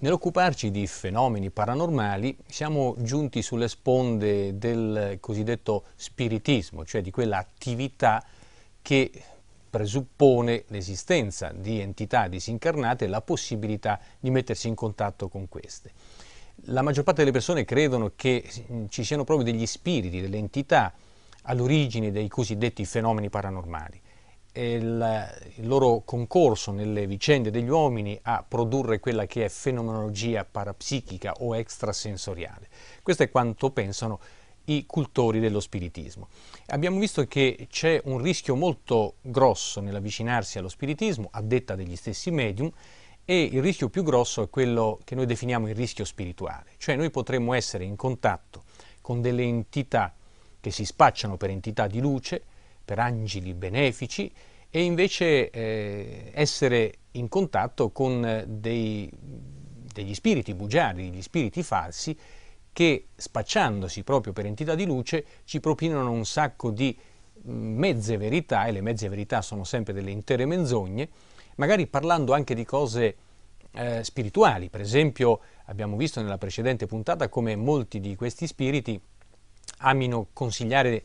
Nell'occuparci di fenomeni paranormali siamo giunti sulle sponde del cosiddetto spiritismo, cioè di quell'attività che presuppone l'esistenza di entità disincarnate e la possibilità di mettersi in contatto con queste. La maggior parte delle persone credono che mm, ci siano proprio degli spiriti, delle entità all'origine dei cosiddetti fenomeni paranormali il, il loro concorso nelle vicende degli uomini a produrre quella che è fenomenologia parapsichica o extrasensoriale. Questo è quanto pensano i cultori dello spiritismo. Abbiamo visto che c'è un rischio molto grosso nell'avvicinarsi allo spiritismo, a detta degli stessi medium, e il rischio più grosso è quello che noi definiamo il rischio spirituale, cioè noi potremmo essere in contatto con delle entità che si spacciano per entità di luce, per angeli benefici e invece eh, essere in contatto con eh, dei, degli spiriti bugiardi, degli spiriti falsi che spacciandosi proprio per entità di luce ci propinano un sacco di mm, mezze verità e le mezze verità sono sempre delle intere menzogne, magari parlando anche di cose eh, spirituali, per esempio abbiamo visto nella precedente puntata come molti di questi spiriti amino consigliare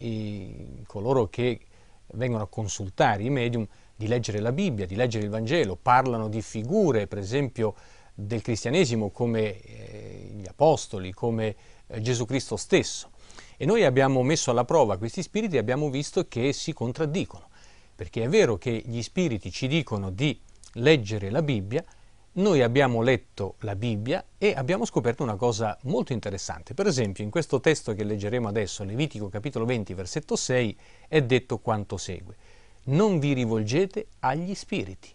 i, coloro che vengono a consultare i medium di leggere la Bibbia, di leggere il Vangelo, parlano di figure, per esempio, del cristianesimo come eh, gli apostoli, come eh, Gesù Cristo stesso. E noi abbiamo messo alla prova questi spiriti e abbiamo visto che si contraddicono, perché è vero che gli spiriti ci dicono di leggere la Bibbia, noi abbiamo letto la Bibbia e abbiamo scoperto una cosa molto interessante. Per esempio, in questo testo che leggeremo adesso, Levitico capitolo 20, versetto 6, è detto quanto segue. Non vi rivolgete agli spiriti,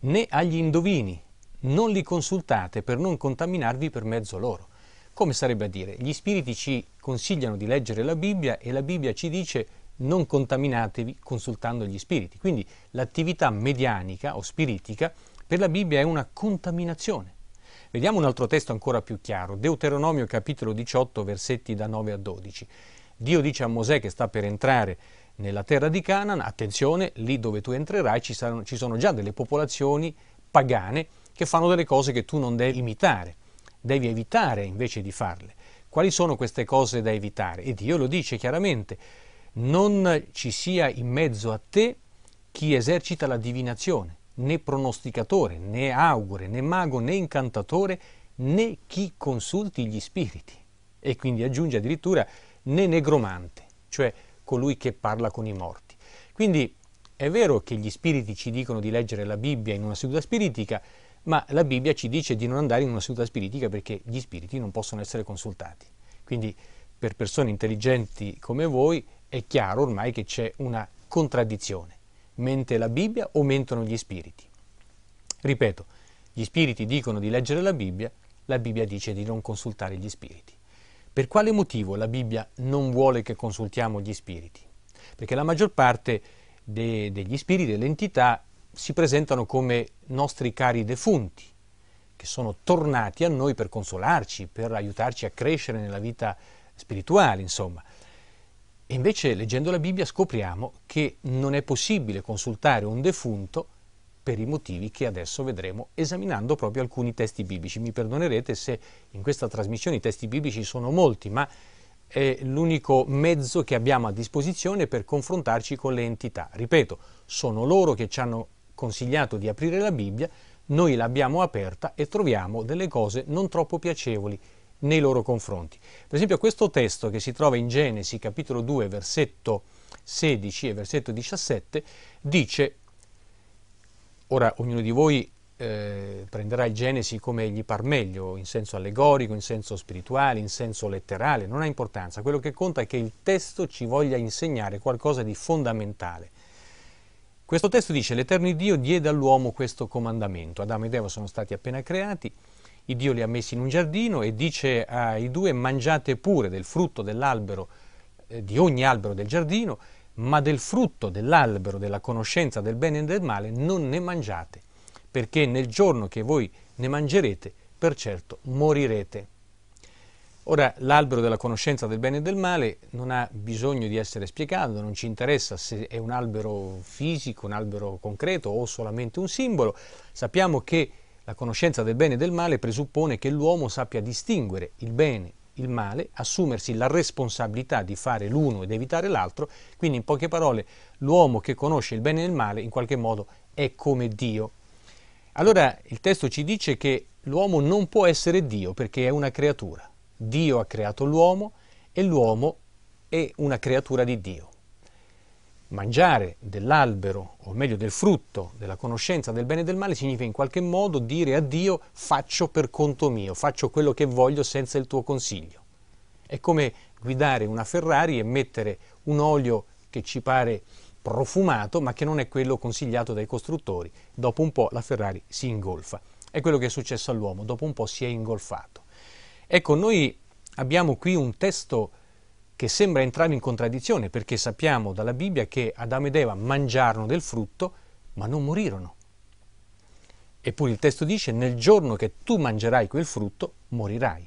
né agli indovini, non li consultate per non contaminarvi per mezzo loro. Come sarebbe a dire? Gli spiriti ci consigliano di leggere la Bibbia e la Bibbia ci dice non contaminatevi consultando gli spiriti. Quindi l'attività medianica o spiritica per la Bibbia è una contaminazione. Vediamo un altro testo ancora più chiaro, Deuteronomio capitolo 18 versetti da 9 a 12. Dio dice a Mosè che sta per entrare nella terra di Canaan, attenzione, lì dove tu entrerai ci, saranno, ci sono già delle popolazioni pagane che fanno delle cose che tu non devi imitare, devi evitare invece di farle. Quali sono queste cose da evitare? E Dio lo dice chiaramente, non ci sia in mezzo a te chi esercita la divinazione, né pronosticatore, né augure, né mago, né incantatore, né chi consulti gli spiriti. E quindi aggiunge addirittura né negromante, cioè colui che parla con i morti. Quindi è vero che gli spiriti ci dicono di leggere la Bibbia in una seduta spiritica, ma la Bibbia ci dice di non andare in una seduta spiritica perché gli spiriti non possono essere consultati. Quindi per persone intelligenti come voi è chiaro ormai che c'è una contraddizione mente la Bibbia o mentono gli spiriti. Ripeto, gli spiriti dicono di leggere la Bibbia, la Bibbia dice di non consultare gli spiriti. Per quale motivo la Bibbia non vuole che consultiamo gli spiriti? Perché la maggior parte de- degli spiriti, delle entità, si presentano come nostri cari defunti, che sono tornati a noi per consolarci, per aiutarci a crescere nella vita spirituale, insomma. E invece leggendo la Bibbia scopriamo che non è possibile consultare un defunto per i motivi che adesso vedremo esaminando proprio alcuni testi biblici. Mi perdonerete se in questa trasmissione i testi biblici sono molti, ma è l'unico mezzo che abbiamo a disposizione per confrontarci con le entità. Ripeto, sono loro che ci hanno consigliato di aprire la Bibbia, noi l'abbiamo aperta e troviamo delle cose non troppo piacevoli nei loro confronti. Per esempio questo testo che si trova in Genesi capitolo 2 versetto 16 e versetto 17 dice, ora ognuno di voi eh, prenderà il Genesi come gli par meglio, in senso allegorico, in senso spirituale, in senso letterale, non ha importanza. Quello che conta è che il testo ci voglia insegnare qualcosa di fondamentale. Questo testo dice: L'Eterno Dio diede all'uomo questo comandamento. Adamo ed Eva sono stati appena creati, il Dio li ha messi in un giardino e dice ai due mangiate pure del frutto dell'albero, eh, di ogni albero del giardino, ma del frutto dell'albero della conoscenza del bene e del male non ne mangiate, perché nel giorno che voi ne mangerete, per certo morirete. Ora, l'albero della conoscenza del bene e del male non ha bisogno di essere spiegato, non ci interessa se è un albero fisico, un albero concreto o solamente un simbolo. Sappiamo che la conoscenza del bene e del male presuppone che l'uomo sappia distinguere il bene, il male, assumersi la responsabilità di fare l'uno ed evitare l'altro, quindi in poche parole l'uomo che conosce il bene e il male in qualche modo è come Dio. Allora il testo ci dice che l'uomo non può essere Dio perché è una creatura. Dio ha creato l'uomo e l'uomo è una creatura di Dio mangiare dell'albero, o meglio del frutto della conoscenza del bene e del male, significa in qualche modo dire a Dio faccio per conto mio, faccio quello che voglio senza il tuo consiglio. È come guidare una Ferrari e mettere un olio che ci pare profumato, ma che non è quello consigliato dai costruttori. Dopo un po' la Ferrari si ingolfa. È quello che è successo all'uomo, dopo un po' si è ingolfato. Ecco, noi abbiamo qui un testo che sembra entrare in contraddizione perché sappiamo dalla Bibbia che Adamo ed Eva mangiarono del frutto ma non morirono. Eppure il testo dice nel giorno che tu mangerai quel frutto morirai.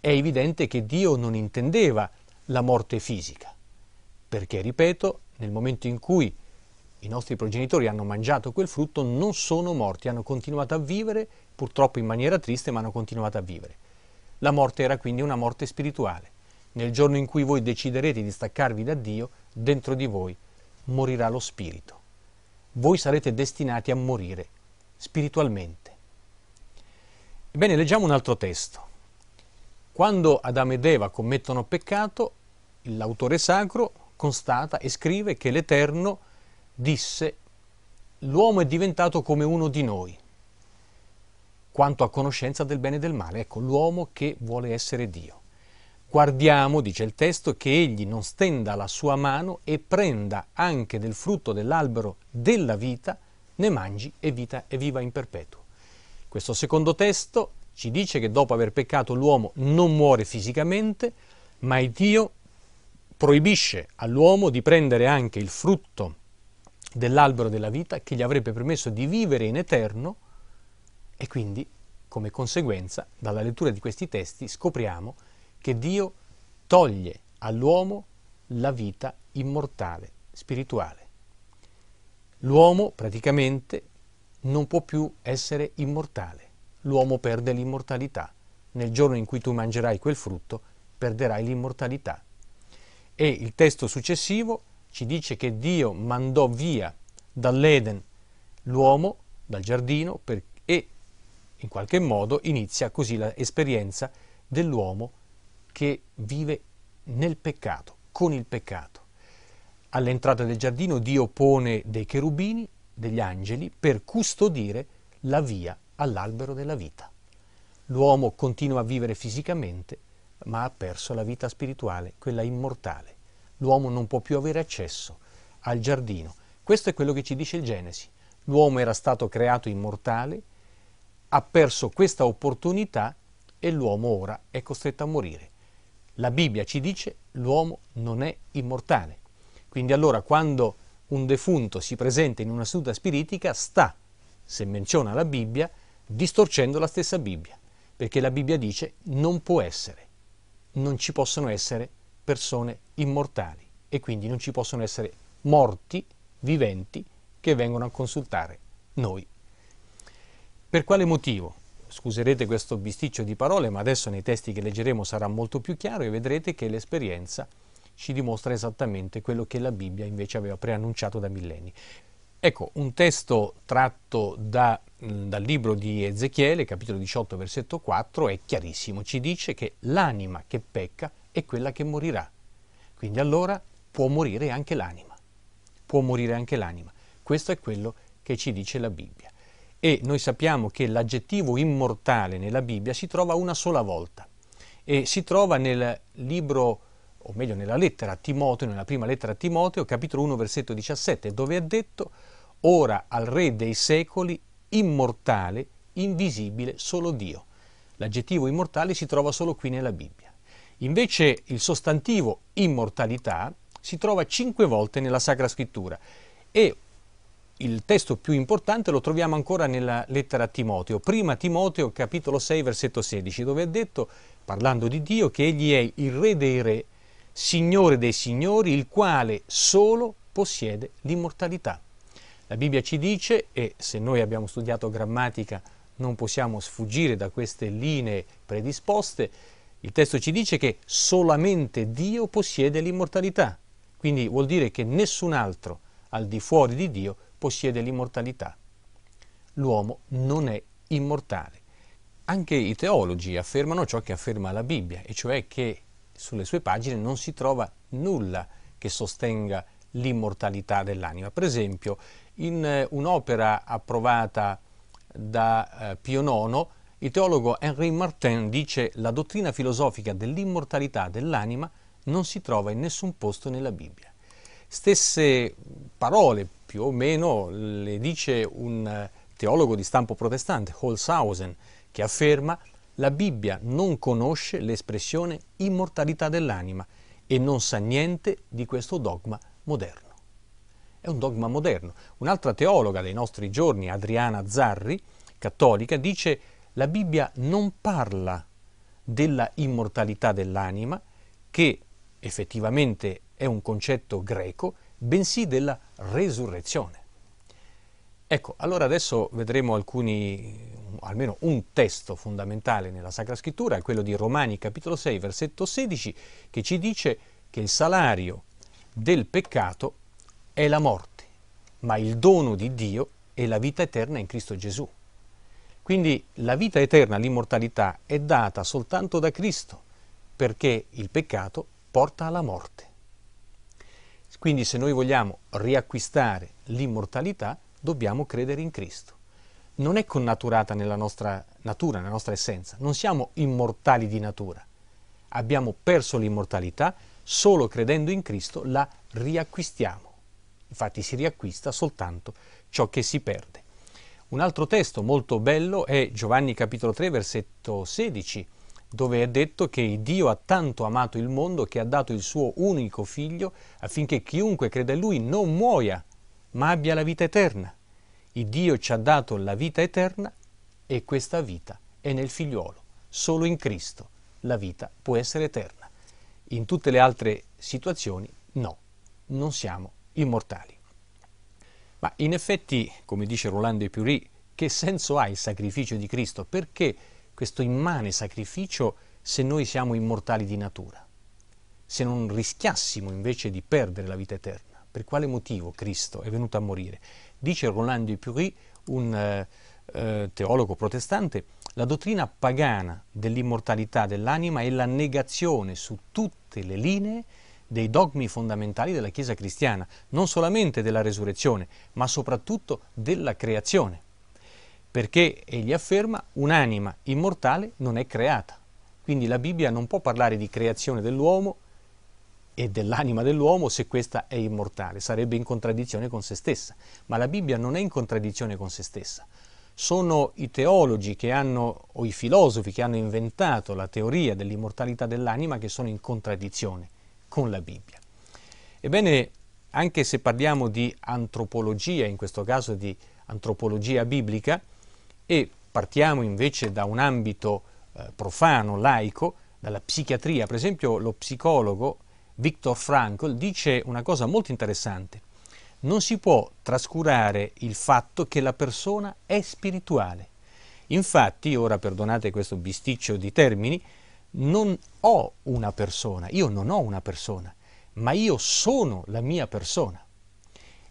È evidente che Dio non intendeva la morte fisica, perché, ripeto, nel momento in cui i nostri progenitori hanno mangiato quel frutto non sono morti, hanno continuato a vivere, purtroppo in maniera triste, ma hanno continuato a vivere. La morte era quindi una morte spirituale. Nel giorno in cui voi deciderete di staccarvi da Dio, dentro di voi morirà lo spirito. Voi sarete destinati a morire spiritualmente. Ebbene, leggiamo un altro testo. Quando Adamo ed Eva commettono peccato, l'autore sacro constata e scrive che l'Eterno disse l'uomo è diventato come uno di noi, quanto a conoscenza del bene e del male. Ecco, l'uomo che vuole essere Dio. Guardiamo, dice il testo, che egli non stenda la sua mano e prenda anche del frutto dell'albero della vita, ne mangi e, vita, e viva in perpetuo. Questo secondo testo ci dice che dopo aver peccato l'uomo non muore fisicamente, ma il Dio proibisce all'uomo di prendere anche il frutto dell'albero della vita che gli avrebbe permesso di vivere in eterno e quindi, come conseguenza, dalla lettura di questi testi scopriamo che Dio toglie all'uomo la vita immortale, spirituale. L'uomo praticamente non può più essere immortale, l'uomo perde l'immortalità. Nel giorno in cui tu mangerai quel frutto, perderai l'immortalità. E il testo successivo ci dice che Dio mandò via dall'Eden l'uomo, dal giardino, per, e in qualche modo inizia così l'esperienza dell'uomo che vive nel peccato, con il peccato. All'entrata del giardino Dio pone dei cherubini, degli angeli, per custodire la via all'albero della vita. L'uomo continua a vivere fisicamente, ma ha perso la vita spirituale, quella immortale. L'uomo non può più avere accesso al giardino. Questo è quello che ci dice il Genesi. L'uomo era stato creato immortale, ha perso questa opportunità e l'uomo ora è costretto a morire. La Bibbia ci dice l'uomo non è immortale. Quindi allora quando un defunto si presenta in una seduta spiritica sta, se menziona la Bibbia, distorcendo la stessa Bibbia, perché la Bibbia dice non può essere, non ci possono essere persone immortali e quindi non ci possono essere morti viventi che vengono a consultare noi. Per quale motivo? Scuserete questo bisticcio di parole, ma adesso nei testi che leggeremo sarà molto più chiaro e vedrete che l'esperienza ci dimostra esattamente quello che la Bibbia invece aveva preannunciato da millenni. Ecco, un testo tratto da, dal libro di Ezechiele, capitolo 18, versetto 4, è chiarissimo, ci dice che l'anima che pecca è quella che morirà. Quindi allora può morire anche l'anima. Può morire anche l'anima. Questo è quello che ci dice la Bibbia e noi sappiamo che l'aggettivo immortale nella Bibbia si trova una sola volta e si trova nel libro, o meglio nella lettera a Timoteo, nella prima lettera a Timoteo, capitolo 1, versetto 17, dove è detto ora al Re dei secoli, immortale, invisibile, solo Dio. L'aggettivo immortale si trova solo qui nella Bibbia. Invece il sostantivo immortalità si trova cinque volte nella Sacra Scrittura e il testo più importante lo troviamo ancora nella lettera a Timoteo, prima Timoteo capitolo 6 versetto 16, dove è detto, parlando di Dio, che egli è il re dei re, signore dei signori, il quale solo possiede l'immortalità. La Bibbia ci dice, e se noi abbiamo studiato grammatica non possiamo sfuggire da queste linee predisposte, il testo ci dice che solamente Dio possiede l'immortalità, quindi vuol dire che nessun altro al di fuori di Dio possiede l'immortalità. L'uomo non è immortale. Anche i teologi affermano ciò che afferma la Bibbia, e cioè che sulle sue pagine non si trova nulla che sostenga l'immortalità dell'anima. Per esempio, in eh, un'opera approvata da eh, Pio IX, il teologo Henri Martin dice la dottrina filosofica dell'immortalità dell'anima non si trova in nessun posto nella Bibbia. Stesse parole più o meno le dice un teologo di stampo protestante, Holzhausen, che afferma la Bibbia non conosce l'espressione immortalità dell'anima e non sa niente di questo dogma moderno. È un dogma moderno. Un'altra teologa dei nostri giorni, Adriana Zarri, cattolica, dice la Bibbia non parla della immortalità dell'anima, che effettivamente è un concetto greco, bensì della resurrezione. Ecco, allora adesso vedremo alcuni, almeno un testo fondamentale nella Sacra Scrittura, è quello di Romani capitolo 6, versetto 16, che ci dice che il salario del peccato è la morte, ma il dono di Dio è la vita eterna in Cristo Gesù. Quindi la vita eterna, l'immortalità, è data soltanto da Cristo, perché il peccato porta alla morte. Quindi se noi vogliamo riacquistare l'immortalità, dobbiamo credere in Cristo. Non è connaturata nella nostra natura, nella nostra essenza. Non siamo immortali di natura. Abbiamo perso l'immortalità, solo credendo in Cristo la riacquistiamo. Infatti si riacquista soltanto ciò che si perde. Un altro testo molto bello è Giovanni capitolo 3 versetto 16 dove è detto che Dio ha tanto amato il mondo che ha dato il suo unico figlio affinché chiunque crede in lui non muoia, ma abbia la vita eterna. Il Dio ci ha dato la vita eterna e questa vita è nel figliuolo. Solo in Cristo la vita può essere eterna. In tutte le altre situazioni no, non siamo immortali. Ma in effetti, come dice Rolando Epury, che senso ha il sacrificio di Cristo? Perché questo immane sacrificio se noi siamo immortali di natura? Se non rischiassimo invece di perdere la vita eterna? Per quale motivo Cristo è venuto a morire? Dice Roland Dupuy, un eh, eh, teologo protestante, la dottrina pagana dell'immortalità dell'anima è la negazione su tutte le linee dei dogmi fondamentali della Chiesa cristiana, non solamente della resurrezione, ma soprattutto della creazione perché egli afferma un'anima immortale non è creata. Quindi la Bibbia non può parlare di creazione dell'uomo e dell'anima dell'uomo se questa è immortale, sarebbe in contraddizione con se stessa. Ma la Bibbia non è in contraddizione con se stessa. Sono i teologi hanno, o i filosofi che hanno inventato la teoria dell'immortalità dell'anima che sono in contraddizione con la Bibbia. Ebbene, anche se parliamo di antropologia, in questo caso di antropologia biblica, e partiamo invece da un ambito eh, profano, laico, dalla psichiatria. Per esempio lo psicologo Viktor Frankl dice una cosa molto interessante. Non si può trascurare il fatto che la persona è spirituale. Infatti, ora perdonate questo bisticcio di termini, non ho una persona, io non ho una persona, ma io sono la mia persona.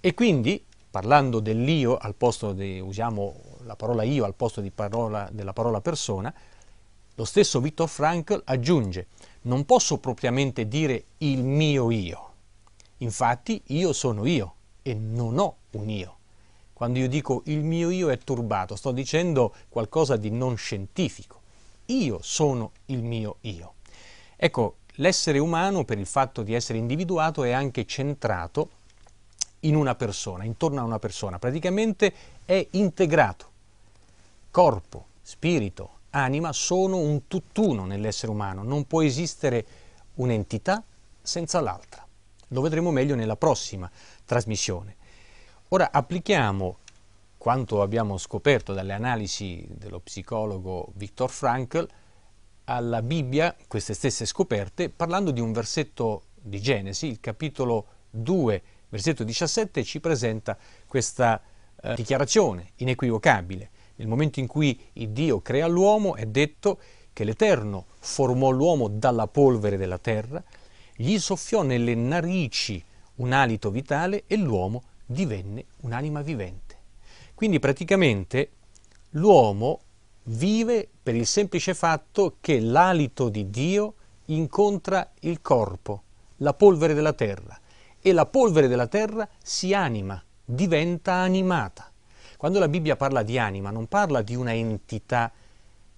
E quindi, parlando dell'io, al posto di usiamo la parola io al posto parola, della parola persona, lo stesso Viktor Frankl aggiunge, non posso propriamente dire il mio io. Infatti io sono io e non ho un io. Quando io dico il mio io è turbato, sto dicendo qualcosa di non scientifico. Io sono il mio io. Ecco, l'essere umano, per il fatto di essere individuato, è anche centrato in una persona, intorno a una persona, praticamente è integrato corpo, spirito, anima sono un tutt'uno nell'essere umano, non può esistere un'entità senza l'altra. Lo vedremo meglio nella prossima trasmissione. Ora applichiamo quanto abbiamo scoperto dalle analisi dello psicologo Viktor Frankl alla Bibbia queste stesse scoperte parlando di un versetto di Genesi, il capitolo 2, versetto 17 ci presenta questa eh, dichiarazione inequivocabile. Nel momento in cui Dio crea l'uomo è detto che l'Eterno formò l'uomo dalla polvere della terra, gli soffiò nelle narici un alito vitale e l'uomo divenne un'anima vivente. Quindi praticamente l'uomo vive per il semplice fatto che l'alito di Dio incontra il corpo, la polvere della terra, e la polvere della terra si anima, diventa animata. Quando la Bibbia parla di anima non parla di una entità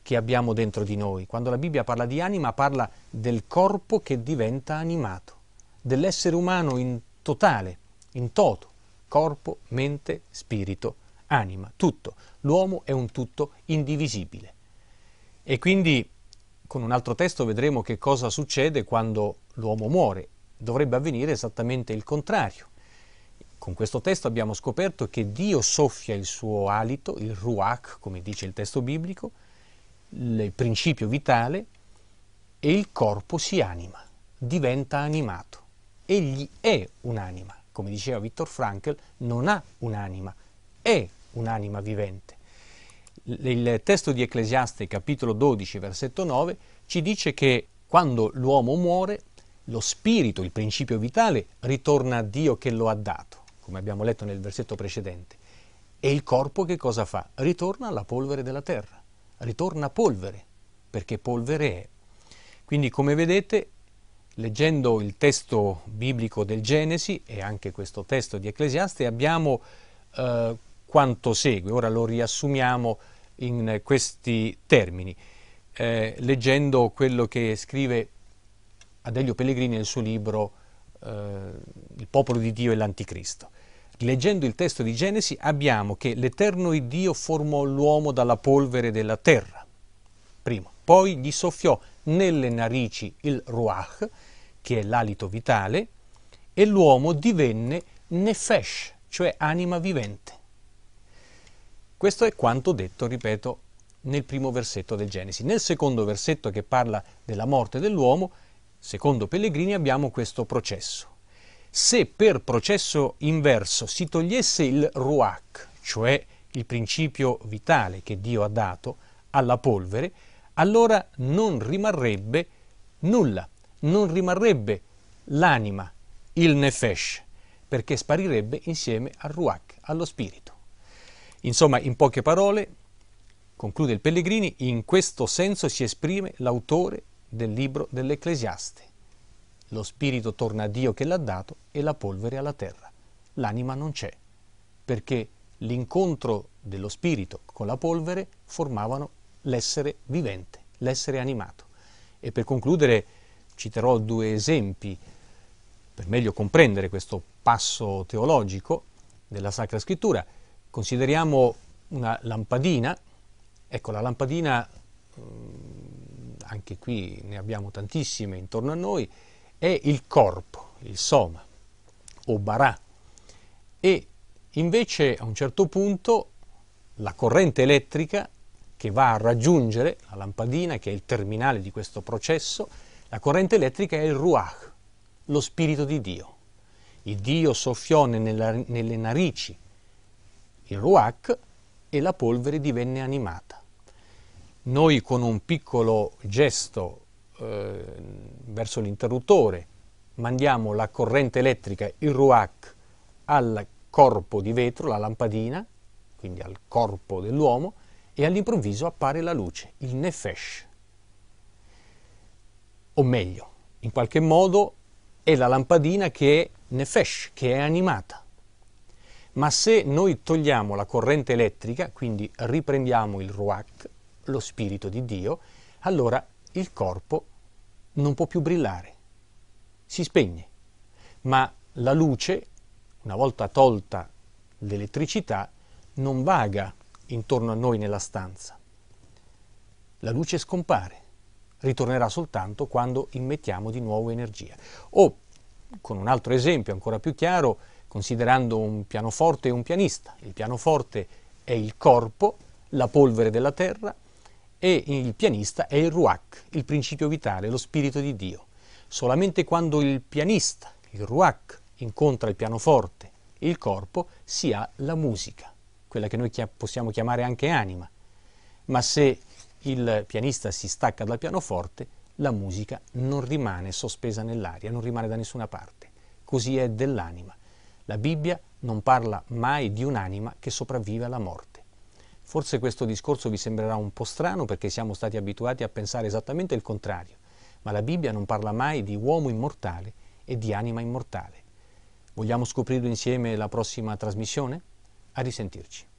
che abbiamo dentro di noi, quando la Bibbia parla di anima parla del corpo che diventa animato, dell'essere umano in totale, in toto, corpo, mente, spirito, anima, tutto. L'uomo è un tutto indivisibile. E quindi con un altro testo vedremo che cosa succede quando l'uomo muore. Dovrebbe avvenire esattamente il contrario. Con questo testo abbiamo scoperto che Dio soffia il suo alito, il ruach, come dice il testo biblico, il principio vitale, e il corpo si anima, diventa animato. Egli è un'anima, come diceva Viktor Frankl, non ha un'anima, è un'anima vivente. Il testo di Ecclesiaste, capitolo 12, versetto 9, ci dice che quando l'uomo muore, lo spirito, il principio vitale, ritorna a Dio che lo ha dato come abbiamo letto nel versetto precedente. E il corpo che cosa fa? Ritorna alla polvere della terra, ritorna polvere, perché polvere è. Quindi come vedete, leggendo il testo biblico del Genesi e anche questo testo di Ecclesiaste, abbiamo eh, quanto segue. Ora lo riassumiamo in questi termini, eh, leggendo quello che scrive Adelio Pellegrini nel suo libro eh, il popolo di Dio e l'anticristo. Leggendo il testo di Genesi abbiamo che l'Eterno Dio formò l'uomo dalla polvere della terra, primo, poi gli soffiò nelle narici il ruach, che è l'alito vitale, e l'uomo divenne nefesh, cioè anima vivente. Questo è quanto detto, ripeto, nel primo versetto del Genesi. Nel secondo versetto che parla della morte dell'uomo, secondo Pellegrini, abbiamo questo processo se per processo inverso si togliesse il ruach, cioè il principio vitale che Dio ha dato, alla polvere, allora non rimarrebbe nulla, non rimarrebbe l'anima, il nefesh, perché sparirebbe insieme al ruach, allo spirito. Insomma, in poche parole, conclude il Pellegrini, in questo senso si esprime l'autore del libro dell'Ecclesiaste. Lo spirito torna a Dio che l'ha dato e la polvere alla terra. L'anima non c'è, perché l'incontro dello spirito con la polvere formavano l'essere vivente, l'essere animato. E per concludere citerò due esempi per meglio comprendere questo passo teologico della Sacra Scrittura. Consideriamo una lampadina, ecco la lampadina, mm, anche qui ne abbiamo tantissime intorno a noi, è il corpo, il soma, o bara, e invece a un certo punto la corrente elettrica che va a raggiungere la lampadina, che è il terminale di questo processo, la corrente elettrica è il ruach, lo spirito di Dio. Il Dio soffiò nella, nelle narici il ruach e la polvere divenne animata. Noi con un piccolo gesto eh, verso l'interruttore, mandiamo la corrente elettrica, il RUAC, al corpo di vetro, la lampadina, quindi al corpo dell'uomo, e all'improvviso appare la luce, il nefesh. O meglio, in qualche modo è la lampadina che è nefesh, che è animata. Ma se noi togliamo la corrente elettrica, quindi riprendiamo il ruach, lo spirito di Dio, allora il corpo non può più brillare, si spegne, ma la luce, una volta tolta l'elettricità, non vaga intorno a noi nella stanza. La luce scompare, ritornerà soltanto quando immettiamo di nuovo energia. O, con un altro esempio ancora più chiaro, considerando un pianoforte e un pianista. Il pianoforte è il corpo, la polvere della terra, e il pianista è il ruach, il principio vitale, lo spirito di Dio. Solamente quando il pianista, il ruach, incontra il pianoforte e il corpo si ha la musica, quella che noi possiamo chiamare anche anima. Ma se il pianista si stacca dal pianoforte, la musica non rimane sospesa nell'aria, non rimane da nessuna parte. Così è dell'anima. La Bibbia non parla mai di un'anima che sopravvive alla morte. Forse questo discorso vi sembrerà un po' strano perché siamo stati abituati a pensare esattamente il contrario, ma la Bibbia non parla mai di uomo immortale e di anima immortale. Vogliamo scoprirlo insieme la prossima trasmissione? A risentirci.